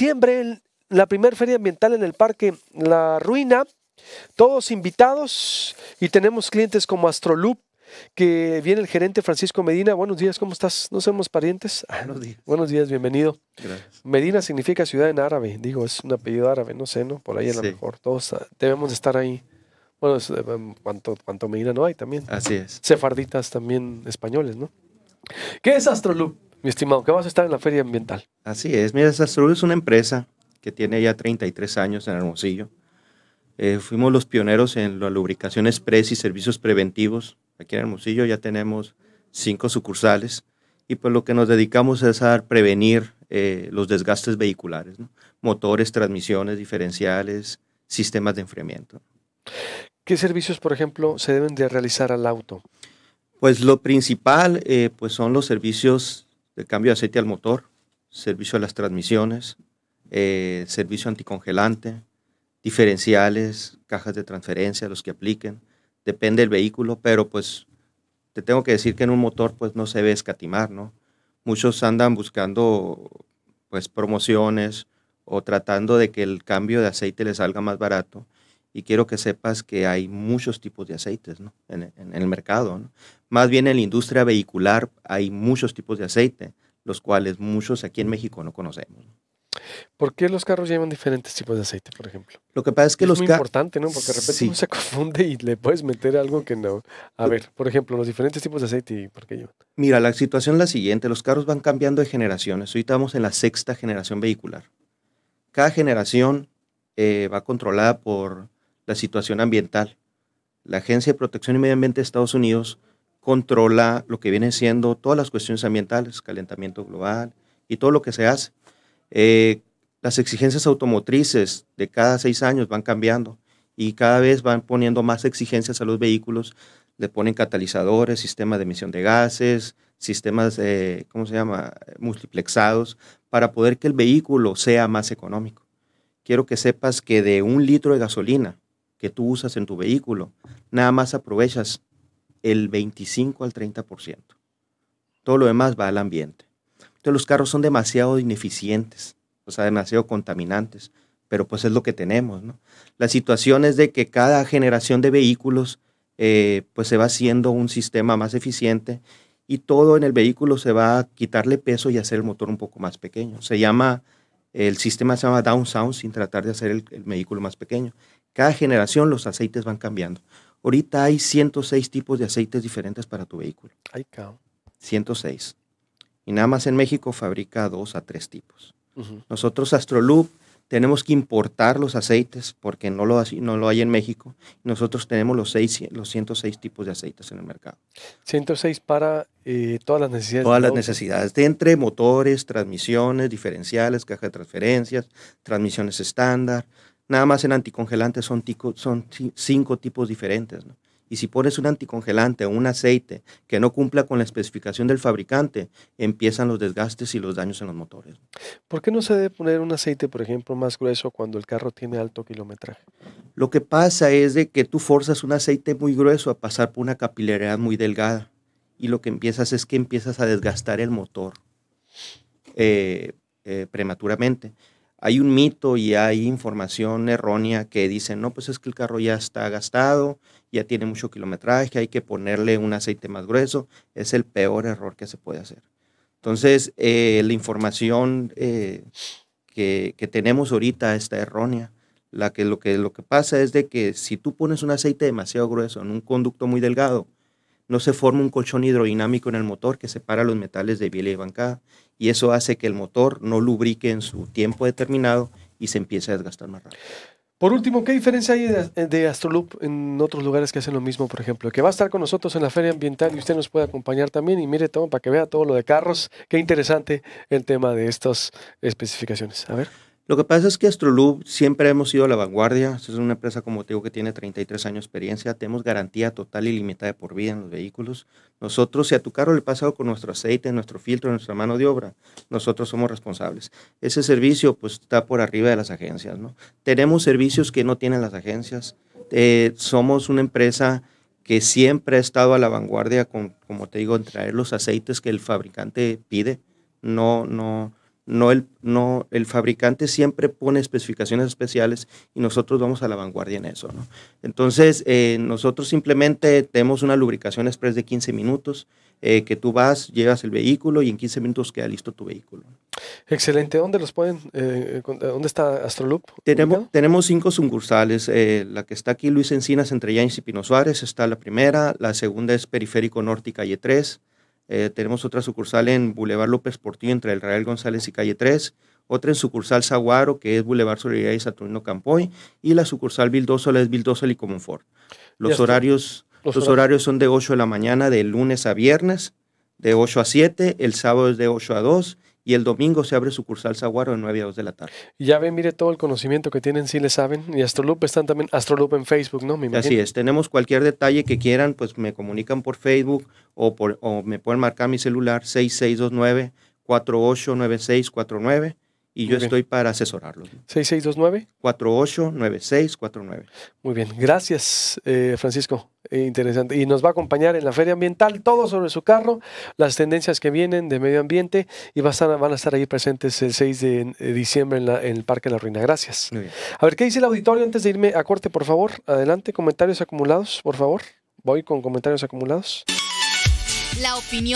Siempre la primera feria ambiental en el Parque La Ruina. Todos invitados y tenemos clientes como Astroloop, que viene el gerente Francisco Medina. Buenos días, ¿cómo estás? ¿No somos parientes? buenos días. Buenos días, bienvenido. Gracias. Medina significa ciudad en árabe, digo, es un apellido árabe, no sé, ¿no? Por ahí a lo mejor. Todos ah, debemos estar ahí. Bueno, eh, em, cuanto, Medina no hay también. Así es. Sefarditas también españoles, ¿no? ¿Qué es Astroloop? mi estimado, que vas a estar en la Feria Ambiental. Así es, mira, Sastrur es una empresa que tiene ya 33 años en Hermosillo. Eh, fuimos los pioneros en la lubricación express y servicios preventivos. Aquí en Hermosillo ya tenemos cinco sucursales y pues lo que nos dedicamos es a prevenir eh, los desgastes vehiculares, motores, transmisiones, diferenciales, sistemas de enfriamiento. ¿Qué servicios, por ejemplo, se deben de realizar al auto? Pues lo principal eh, pues son los servicios el cambio de aceite al motor, servicio a las transmisiones, eh, servicio anticongelante, diferenciales, cajas de transferencia, los que apliquen. Depende del vehículo, pero pues te tengo que decir que en un motor pues no se debe escatimar, ¿no? Muchos andan buscando pues promociones o tratando de que el cambio de aceite les salga más barato y quiero que sepas que hay muchos tipos de aceites en, el mercado. Más bien en la industria vehicular hay muchos tipos de aceite, los cuales muchos aquí en México no conocemos. ¿Por qué los carros llevan diferentes tipos de aceite, por ejemplo? Lo que pasa es que los carros... Es importante, ¿no? Porque de repente uno se confunde y le puedes meter algo que no... A ver, por ejemplo, los diferentes tipos de aceite y por qué llevan. Mira, la situación es la siguiente. Los carros van cambiando de generaciones. Ahorita estamos en la sexta generación vehicular. Cada generación eh, va controlada por la situación ambiental. La Agencia de Protección y Medio Ambiente de Estados Unidos controla lo que viene siendo todas las cuestiones ambientales, calentamiento global y todo lo que se hace. Eh, las exigencias automotrices de cada seis años van cambiando y cada vez van poniendo más exigencias a los vehículos, le ponen catalizadores, sistemas de emisión de gases, sistemas, ¿cómo se llama?, multiplexados, para poder que el vehículo sea más económico. Quiero que sepas que de un litro de gasolina que tú usas en tu vehículo, nada más aprovechas el 25 al 30%. Todo lo demás va al ambiente. Entonces los carros son demasiado ineficientes, o sea, demasiado contaminantes, pero pues es lo que tenemos, ¿no? La situación es de que cada generación de vehículos eh, pues se va haciendo un sistema más eficiente y todo en el vehículo se va a quitarle peso y hacer el motor un poco más pequeño. Se llama, el sistema se llama down sound sin tratar de hacer el vehículo más pequeño. Cada generación los aceites van cambiando. Ahorita hay 106 tipos de aceites diferentes para tu vehículo. Ay, 106. Y nada más en México fabrica dos a tres tipos. Nosotros, Astrolub, tenemos que importar los aceites porque no lo, no lo hay en México. Nosotros tenemos los, 106 tipos de aceites en el mercado. 106 para eh, todas las necesidades. Todas las necesidades, de entre motores, transmisiones, diferenciales, caja de transferencias, transmisiones estándar, nada más en anticongelantes son, cinco tipos diferentes. Y si pones un anticongelante o un aceite que no cumpla con la especificación del fabricante, empiezan los desgastes y los daños en los motores. ¿Por qué no se debe poner un aceite, por ejemplo, más grueso cuando el carro tiene alto kilometraje? Lo que pasa es de que tú forzas un aceite muy grueso a pasar por una capilaridad muy delgada y lo que empiezas es que empiezas a desgastar el motor eh, eh prematuramente hay un mito y hay información errónea que dicen, no, pues es que el carro ya está gastado, ya tiene mucho kilometraje, hay que ponerle un aceite más grueso. Es el peor error que se puede hacer. Entonces, eh, la información eh, que, que, tenemos ahorita está errónea. La que, lo, que, lo que pasa es de que si tú pones un aceite demasiado grueso en un conducto muy delgado, no se forma un colchón hidrodinámico en el motor que separa los metales de biela y bancada y eso hace que el motor no lubrique en su tiempo determinado y se empiece a desgastar más rápido. Por último, ¿qué diferencia hay de Astroloop en otros lugares que hacen lo mismo, por ejemplo? Que va a estar con nosotros en la Feria Ambiental y usted nos puede acompañar también. Y mire, todo para que vea todo lo de carros. Qué interesante el tema de estas especificaciones. A ver. Lo que pasa es que Astrolub siempre hemos sido a la vanguardia. Es una empresa, como te digo, que tiene 33 años de experiencia. Tenemos garantía total y limitada por vida en los vehículos. Nosotros, si a tu carro le pasa con nuestro aceite, nuestro filtro, nuestra mano de obra, nosotros somos responsables. Ese servicio, pues, está por arriba de las agencias, ¿no? Tenemos servicios que no tienen las agencias. Eh, somos una empresa que siempre ha estado a la vanguardia con, como te digo, en traer los aceites que el fabricante pide. No, no, no el, no, el fabricante siempre pone especificaciones especiales y nosotros vamos a la vanguardia en eso. Entonces, eh, nosotros simplemente tenemos una lubricación express de 15 minutos, eh, que tú vas, llevas el vehículo y en 15 minutos queda listo tu vehículo. Excelente. ¿Dónde los pueden? Eh, ¿Dónde está Astroloop? Tenemos, tenemos cinco sucursales. la que está aquí, Luis Encinas, entre Yañez y Pino Suárez, está la primera. La segunda es Periférico Norte y Calle 3. Eh, tenemos otra sucursal en Boulevard López Portillo, entre el Real González y Calle 3. Otra en sucursal Saguaro, que es Boulevard Solidaridad y Saturnino Campoy. Y la sucursal Vildósola es Vildósola y Comunfort. Los horarios, los horarios son de 8 de la mañana de lunes a viernes, de 8 a 7. El sábado es de 8 a 2 y el domingo se abre sucursal Saguaro de 9 a 2 de la tarde. Ya ven, mire todo el conocimiento que tienen, si les le saben. Y Astroloop están también, Astroloop en Facebook, ¿no? Así es, tenemos cualquier detalle que quieran, pues me comunican por Facebook o, por, o me pueden marcar mi celular 6629 489649 y yo estoy para asesorarlos. 6629-489649. Muy bien, gracias eh, Francisco. Eh, interesante. Y nos va a acompañar en la Feria Ambiental todo sobre su carro, las tendencias que vienen de medio ambiente y va a van a estar ahí presentes el 6 de, eh, diciembre en, el Parque de La Ruina. Gracias. A ver, ¿qué dice el auditorio antes de irme a corte, por favor? Adelante, comentarios acumulados, por favor. Voy con comentarios acumulados. La opinión.